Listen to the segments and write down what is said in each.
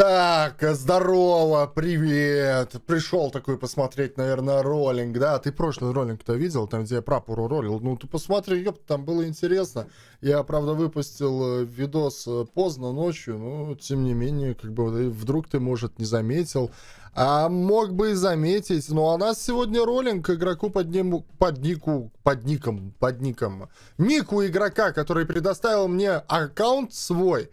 Так, здорово, привет. Пришел такой посмотреть, наверное, роллинг, да? Ты прошлый роллинг-то видел, там, где я прапору роллил? Ну, ты посмотри, ёпта, там было интересно. Я, правда, выпустил э, видос э, поздно ночью, но, тем не менее, как бы, вдруг ты, может, не заметил. А мог бы и заметить, но у нас сегодня роллинг игроку под, ним, под нику, под ником, под ником. Нику игрока, который предоставил мне аккаунт свой.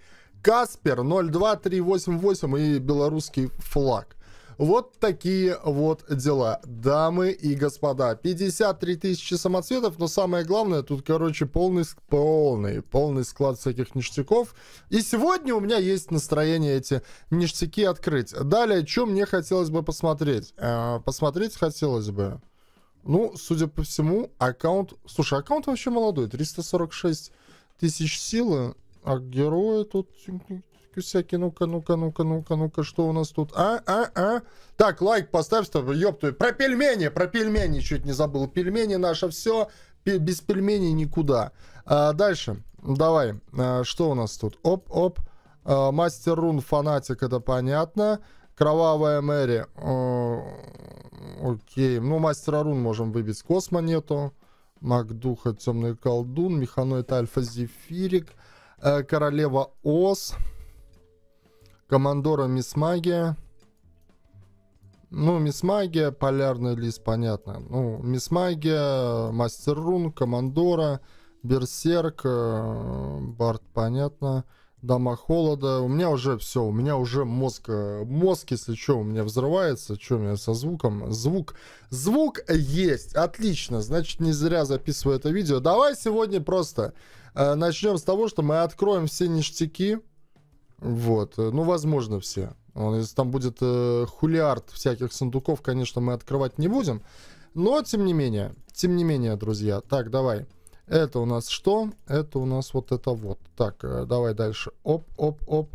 Каспер 02388 и белорусский флаг. Вот такие вот дела, дамы и господа. 53 тысячи самоцветов, но самое главное, тут, короче, полный, полный, полный склад всяких ништяков. И сегодня у меня есть настроение эти ништяки открыть. Далее, что мне хотелось бы посмотреть? Э, посмотреть хотелось бы... Ну, судя по всему, аккаунт... Слушай, аккаунт вообще молодой, 346 тысяч силы. А герои тут всякие. Ну-ка, ну-ка, ну-ка, ну-ка, ну-ка, что у нас тут? А, а, а. Так, лайк поставь, чтобы, ёпту. Про пельмени, про пельмени чуть не забыл. Пельмени наше все. Без пельменей никуда. А, дальше. Давай. А, что у нас тут? Оп, оп. А, мастер рун фанатик, это понятно. Кровавая Мэри. Окей. Ну, мастера рун можем выбить. Космо нету. Маг духа, темный колдун. Механоид альфа зефирик. Э, королева Ос, Командора Мисс Магия. Ну, Мисс Магия, Полярный Лис, понятно. Ну, Мисс Магия, Мастер Рун, Командора, Берсерк, э, Барт, Понятно дома холода. У меня уже все, у меня уже мозг, э, мозг, если что, у меня взрывается. Что у меня со звуком? Звук. Звук есть. Отлично. Значит, не зря записываю это видео. Давай сегодня просто э, начнем с того, что мы откроем все ништяки. Вот. Э, ну, возможно, все. Если там будет э, хулиард всяких сундуков, конечно, мы открывать не будем. Но, тем не менее, тем не менее, друзья. Так, давай. Это у нас что? Это у нас вот это вот. Так, э, давай дальше. Оп, оп, оп.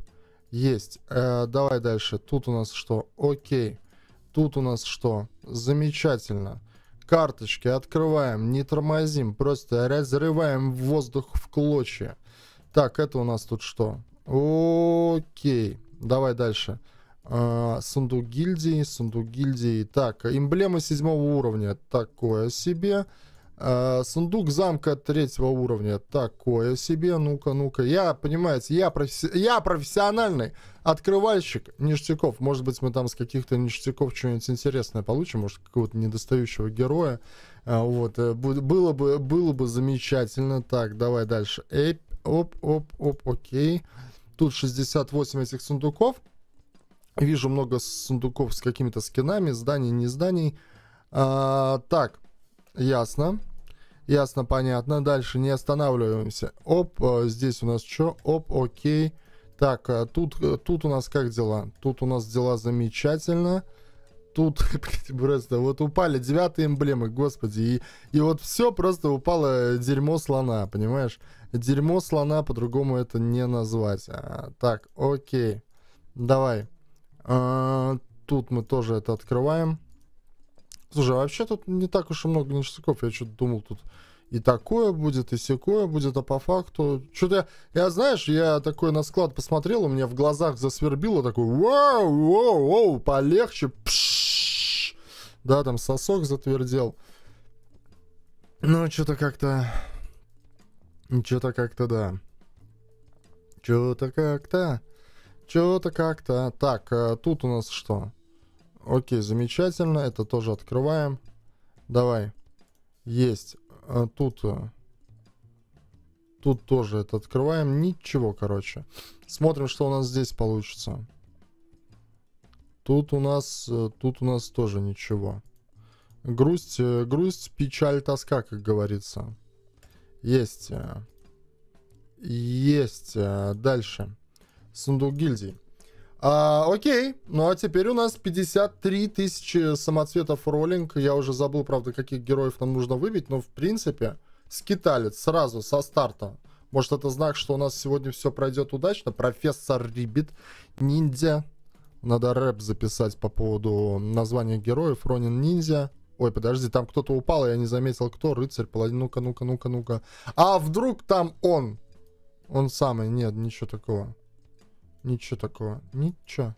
Есть. Э, давай дальше. Тут у нас что? Окей. Тут у нас что? Замечательно. Карточки открываем, не тормозим, просто разрываем воздух в клочья. Так, это у нас тут что? Окей. Давай дальше. Э, сундук гильдии, сундук гильдии. Так, эмблема седьмого уровня. Такое себе. Такое себе. А, сундук замка третьего уровня. Такое себе. Ну-ка, ну-ка. Я, понимаете, я, професси... я профессиональный открывальщик ништяков. Может быть, мы там с каких-то ништяков что-нибудь интересное получим. Может, какого-то недостающего героя. А, вот. Э, было бы, было бы замечательно. Так, давай дальше. Эп, оп, оп, оп, окей. Тут 68 этих сундуков. Вижу много сундуков с какими-то скинами. Зданий, не зданий. А, так, ясно. Ясно, понятно. Дальше не останавливаемся. Оп, э, здесь у нас что? Оп, окей. Так, э, тут, э, тут у нас как дела? Тут у нас дела замечательно. Тут просто вот упали девятые эмблемы, господи. И, и вот все просто упало дерьмо слона, понимаешь? Дерьмо слона, по-другому это не назвать. А, так, окей. Давай. А, тут мы тоже это открываем. Слушай, а вообще тут не так уж и много ништяков. Я что-то думал, тут и такое будет, и секое будет, а по факту... Что-то я, я, знаешь, я такой на склад посмотрел, у меня в глазах засвербило, такой, вау, вау, вау, полегче, пшшш. Да, там сосок затвердел. Ну, что-то как-то... Что-то как-то, да. Что-то как-то... Что-то как-то... Так, а тут у нас что? Окей, замечательно. Это тоже открываем. Давай. Есть. А тут... Э, тут тоже это открываем. Ничего, короче. Смотрим, что у нас здесь получится. Тут у нас... Э, тут у нас тоже ничего. Грусть, грусть, печаль, тоска, как говорится. Есть. Есть. Дальше. Сундук гильдии. А, окей, ну а теперь у нас 53 тысячи самоцветов роллинг. Я уже забыл, правда, каких героев нам нужно выбить, но в принципе скиталец сразу со старта. Может это знак, что у нас сегодня все пройдет удачно? Профессор Рибит, ниндзя. Надо рэп записать по поводу названия героев. Ронин ниндзя. Ой, подожди, там кто-то упал, я не заметил, кто. Рыцарь, паладин, ну-ка, ну-ка, ну-ка, ну-ка. А вдруг там он? Он самый, нет, ничего такого. Ничего такого. Ничего.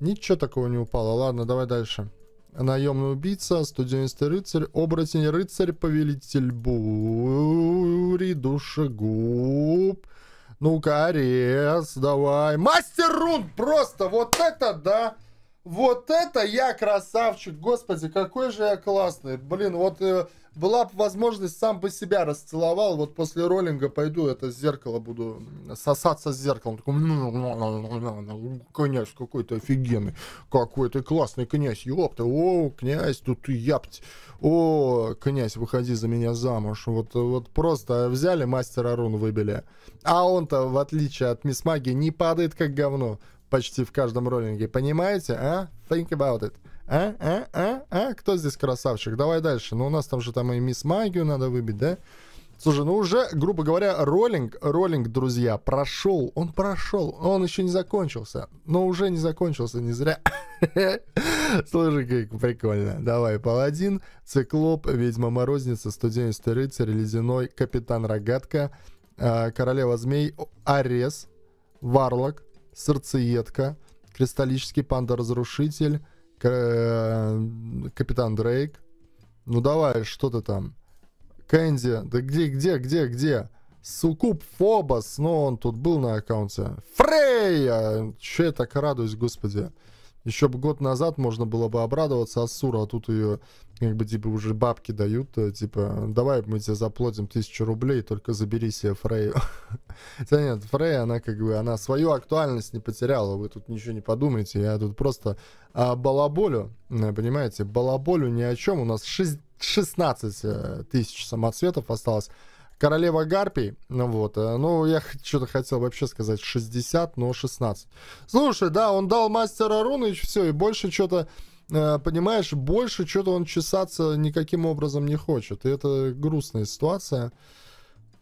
Ничего такого не упало. Ладно, давай дальше. Наемный убийца, студенистый рыцарь, оборотень рыцарь, повелитель бури, душегуб. Ну-ка, арест, давай. Мастер рун! Просто вот это да! Вот это я красавчик, господи, какой же я классный. Блин, вот э, была бы возможность, сам бы себя расцеловал. Вот после роллинга пойду, это зеркало буду сосаться с зеркалом. Такой, «Ну, ну, ну, князь какой-то офигенный, какой ты классный князь, ёпта, о, князь, тут япть, о, князь, выходи за меня замуж. Вот, вот просто взяли мастера рун, выбили. А он-то, в отличие от мисс Маги, не падает как говно почти в каждом роллинге. Понимаете, а? Think about it. А, а, а, а? Кто здесь красавчик? Давай дальше. Ну, у нас там же там и мисс Магию надо выбить, да? Слушай, ну уже, грубо говоря, роллинг, роллинг, друзья, прошел, он прошел, он еще не закончился, но уже не закончился, не зря. Слушай, как прикольно. Давай, паладин, циклоп, ведьма морозница, студенческий рыцарь, ледяной, капитан рогатка, а, королева змей, арес, варлок, Сердцеедка, Кристаллический Панда-Разрушитель, э, Капитан Дрейк. Ну давай, что ты там? Кэнди, да где, где, где, где? Сукуб Фобос, но ну, он тут был на аккаунте. Фрейя! Че я так радуюсь, господи. Еще бы год назад можно было бы обрадоваться Ассура, а тут ее как бы типа уже бабки дают, э, типа давай мы тебе заплатим тысячу рублей, только забери себе Фрейю. Да нет, Фрей, она как бы, она свою актуальность не потеряла, вы тут ничего не подумайте, я тут просто а, балаболю, э, понимаете, балаболю ни о чем, у нас 6, 16 э, тысяч самоцветов осталось, Королева Гарпий, ну вот, э, ну я что-то хотел вообще сказать 60, но 16. Слушай, да, он дал мастера руны и все, и больше что-то, э, понимаешь, больше что-то он чесаться никаким образом не хочет. И это грустная ситуация.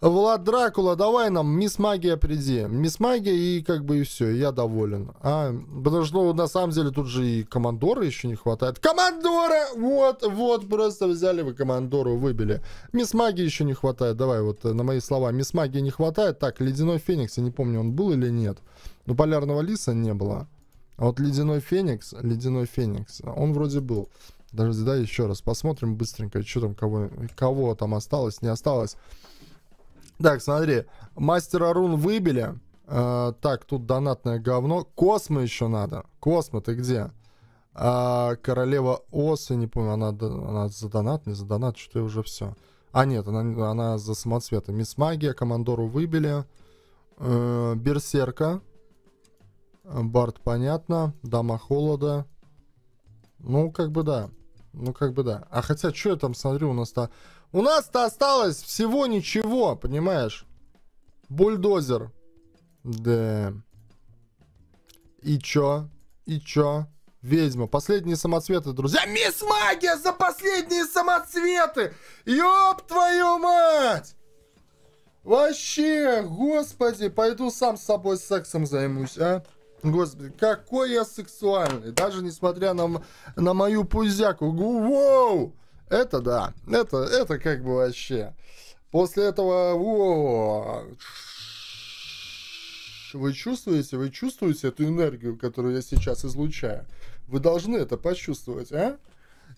Влад Дракула, давай нам мисс магия приди. Мисс магия и как бы и все, я доволен. А, потому что ну, на самом деле тут же и командора еще не хватает. Командора! Вот, вот, просто взяли вы командору, выбили. Мисс магии еще не хватает, давай вот э, на мои слова. Мисс магии не хватает. Так, Ледяной Феникс, я не помню, он был или нет. Но ну, Полярного Лиса не было. А вот Ледяной Феникс, Ледяной Феникс, он вроде был. Даже, да, еще раз посмотрим быстренько, что там, кого, кого там осталось, не осталось. Так, смотри, мастера рун выбили. А, так, тут донатное говно. Космо еще надо. Космо, ты где? А, королева осы, не помню, она, она за донат, не за донат, что-то уже все. А, нет, она, она за самоцветы. Мисс Магия, Командору выбили. Э, Берсерка. Барт, понятно. Дама Холода. Ну, как бы да. Ну, как бы да. А хотя, что я там смотрю, у нас-то... У нас-то осталось всего ничего, понимаешь? Бульдозер. Да. И чё? И чё? Ведьма. Последние самоцветы, друзья. Мисс Магия за последние самоцветы! Ёб твою мать! Вообще, господи, пойду сам с собой сексом займусь, а? Господи, какой я сексуальный, даже несмотря на, на мою пузяку. Воу! Это да. Это, это как бы вообще. После этого... О, вы чувствуете, вы чувствуете эту энергию, которую я сейчас излучаю? Вы должны это почувствовать, а?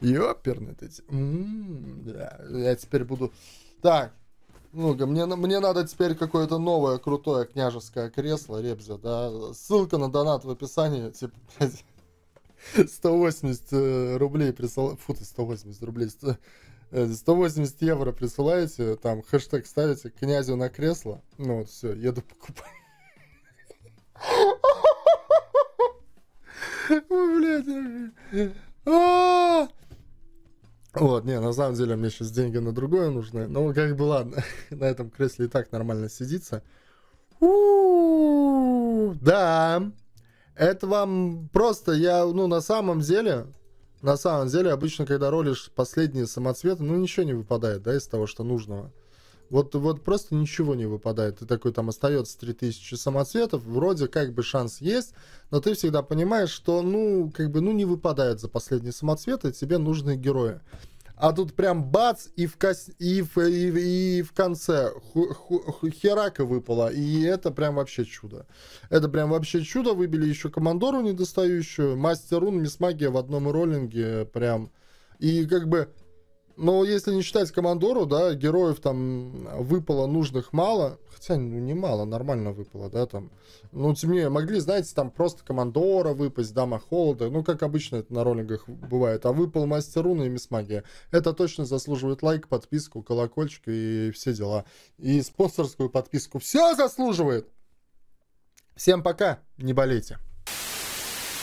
Ёперный ты. М-м, да, я теперь буду... Так, ну мне, мне надо теперь какое-то новое крутое княжеское кресло, Ребзя, да? Ссылка на донат в описании, типа, блядь. 180 э, рублей присылаете, фу ты, 180 рублей, 180 э, евро присылаете, там хэштег ставите князю на кресло, ну вот все, еду покупать. Блядь, а! вот, не, на самом деле мне сейчас деньги на другое нужны. Ну, как бы ладно, на этом кресле и так нормально сидится. Да. Это вам просто, я, ну, на самом деле, на самом деле, обычно, когда ролишь последние самоцветы, ну, ничего не выпадает, да, из того, что нужного. Вот, вот просто ничего не выпадает. Ты такой, там остается 3000 самоцветов, вроде как бы шанс есть, но ты всегда понимаешь, что, ну, как бы, ну, не выпадает за последние самоцветы, тебе нужны герои а тут прям бац, и в, кос... и в, и, и в конце херака выпало. И это прям вообще чудо. Это прям вообще чудо. Выбили еще командору недостающую, мастерун, мисс магия в одном роллинге прям. И как бы но если не считать Командору, да, героев там выпало нужных мало. Хотя, ну, не мало, нормально выпало, да, там. Ну, тем не менее, могли, знаете, там просто Командора выпасть, Дама Холода. Ну, как обычно это на роллингах бывает. А выпал Мастер Руна и Мисс Магия. Это точно заслуживает лайк, подписку, колокольчик и все дела. И спонсорскую подписку. Все заслуживает! Всем пока, не болейте.